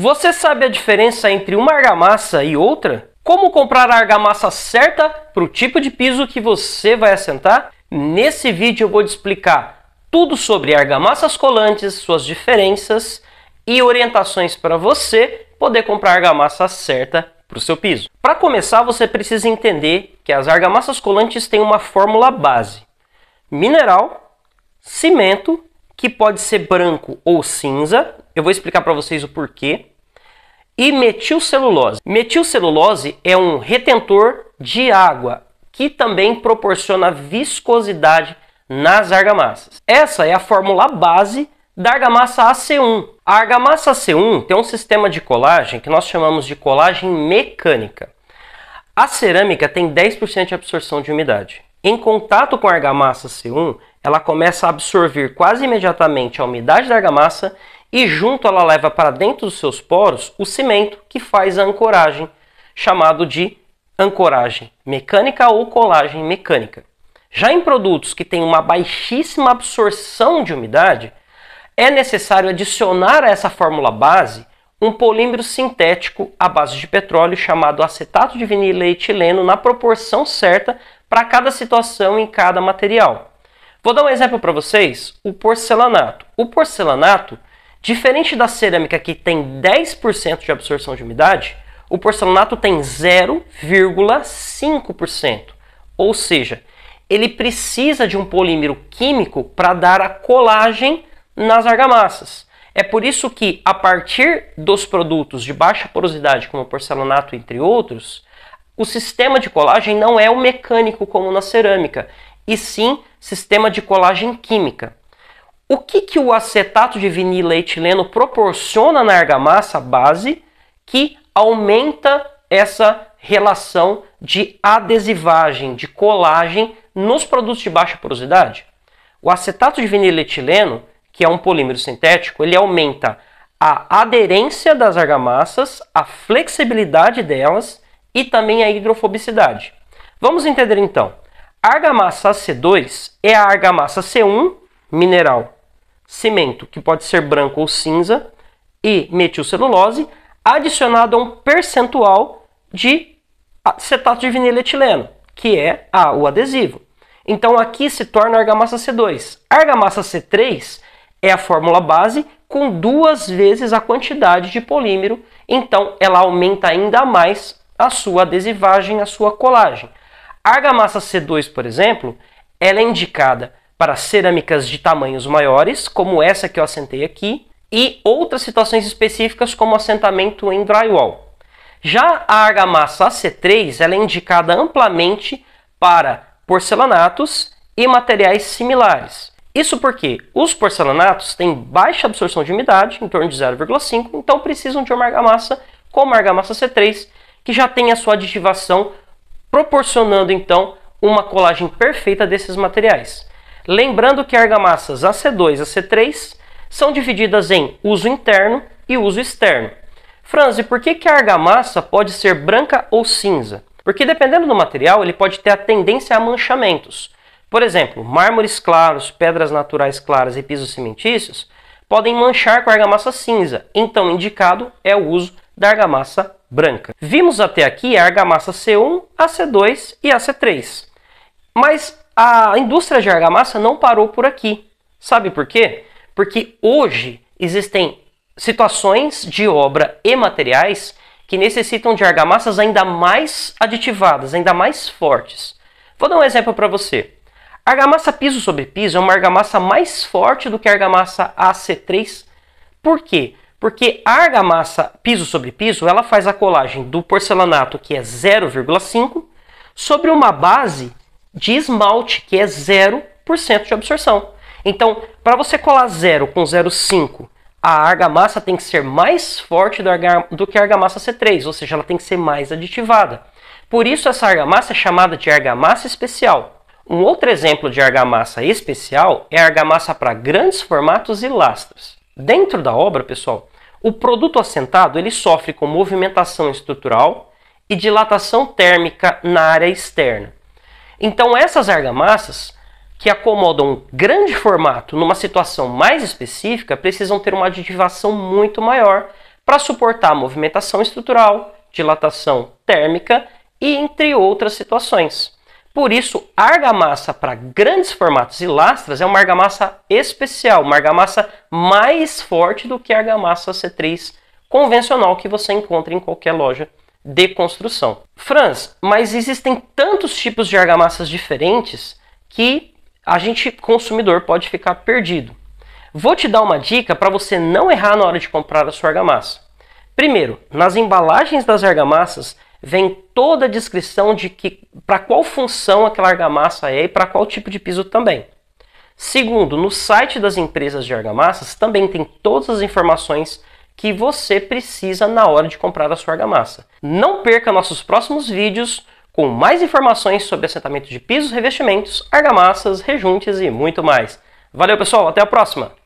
Você sabe a diferença entre uma argamassa e outra? Como comprar a argamassa certa para o tipo de piso que você vai assentar? Nesse vídeo eu vou te explicar tudo sobre argamassas colantes, suas diferenças e orientações para você poder comprar a argamassa certa para o seu piso. Para começar, você precisa entender que as argamassas colantes têm uma fórmula base: mineral, cimento, que pode ser branco ou cinza, eu vou explicar para vocês o porquê. E metilcelulose. Metilcelulose é um retentor de água que também proporciona viscosidade nas argamassas. Essa é a fórmula base da argamassa AC1. A argamassa AC1 tem um sistema de colagem que nós chamamos de colagem mecânica. A cerâmica tem 10% de absorção de umidade. Em contato com a argamassa C1, ela começa a absorver quase imediatamente a umidade da argamassa e junto ela leva para dentro dos seus poros o cimento que faz a ancoragem, chamado de ancoragem mecânica ou colagem mecânica. Já em produtos que têm uma baixíssima absorção de umidade, é necessário adicionar a essa fórmula base um polímero sintético à base de petróleo chamado acetato de vinil etileno na proporção certa para cada situação em cada material. Vou dar um exemplo para vocês: o porcelanato. O porcelanato, diferente da cerâmica que tem 10% de absorção de umidade, o porcelanato tem 0,5%. Ou seja, ele precisa de um polímero químico para dar a colagem nas argamassas. É por isso que, a partir dos produtos de baixa porosidade, como porcelanato, entre outros, o sistema de colagem não é o mecânico como na cerâmica, e sim sistema de colagem química. O que, que o acetato de etileno proporciona na argamassa base que aumenta essa relação de adesivagem, de colagem nos produtos de baixa porosidade? O acetato de etileno, que é um polímero sintético, ele aumenta a aderência das argamassas, a flexibilidade delas e também a hidrofobicidade. Vamos entender então argamassa C2 é a argamassa C1 mineral, cimento, que pode ser branco ou cinza, e metilcelulose, adicionado a um percentual de acetato de etileno que é a, o adesivo. Então aqui se torna argamassa C2. argamassa C3 é a fórmula base com duas vezes a quantidade de polímero, então ela aumenta ainda mais a sua adesivagem, a sua colagem. A argamassa C2, por exemplo, ela é indicada para cerâmicas de tamanhos maiores, como essa que eu assentei aqui, e outras situações específicas, como assentamento em drywall. Já a argamassa AC3 ela é indicada amplamente para porcelanatos e materiais similares. Isso porque os porcelanatos têm baixa absorção de umidade, em torno de 0,5, então precisam de uma argamassa como a argamassa C3, que já tem a sua aditivação proporcionando então uma colagem perfeita desses materiais. Lembrando que argamassas AC2 e AC3 são divididas em uso interno e uso externo. Franzi, por que, que a argamassa pode ser branca ou cinza? Porque dependendo do material, ele pode ter a tendência a manchamentos. Por exemplo, mármores claros, pedras naturais claras e pisos cimentícios podem manchar com argamassa cinza, então indicado é o uso da argamassa branca. Vimos até aqui a argamassa C1, AC2 e AC3. Mas a indústria de argamassa não parou por aqui. Sabe por quê? Porque hoje existem situações de obra e materiais que necessitam de argamassas ainda mais aditivadas, ainda mais fortes. Vou dar um exemplo para você. argamassa piso sobre piso é uma argamassa mais forte do que a argamassa AC3. Por quê? Porque a argamassa piso sobre piso, ela faz a colagem do porcelanato, que é 0,5, sobre uma base de esmalte, que é 0% de absorção. Então, para você colar 0 com 0,5, a argamassa tem que ser mais forte do que a argamassa C3, ou seja, ela tem que ser mais aditivada. Por isso, essa argamassa é chamada de argamassa especial. Um outro exemplo de argamassa especial é a argamassa para grandes formatos e lastras Dentro da obra, pessoal, o produto assentado ele sofre com movimentação estrutural e dilatação térmica na área externa. Então essas argamassas que acomodam um grande formato numa situação mais específica precisam ter uma aditivação muito maior para suportar movimentação estrutural, dilatação térmica e entre outras situações. Por isso, argamassa para grandes formatos e lastras é uma argamassa especial, uma argamassa mais forte do que a argamassa C3 convencional que você encontra em qualquer loja de construção. Franz, mas existem tantos tipos de argamassas diferentes que a gente consumidor pode ficar perdido. Vou te dar uma dica para você não errar na hora de comprar a sua argamassa. Primeiro, nas embalagens das argamassas vem toda a descrição de que para qual função aquela argamassa é e para qual tipo de piso também. Segundo, no site das empresas de argamassas também tem todas as informações que você precisa na hora de comprar a sua argamassa. Não perca nossos próximos vídeos com mais informações sobre assentamento de pisos, revestimentos, argamassas, rejuntes e muito mais. Valeu pessoal, até a próxima!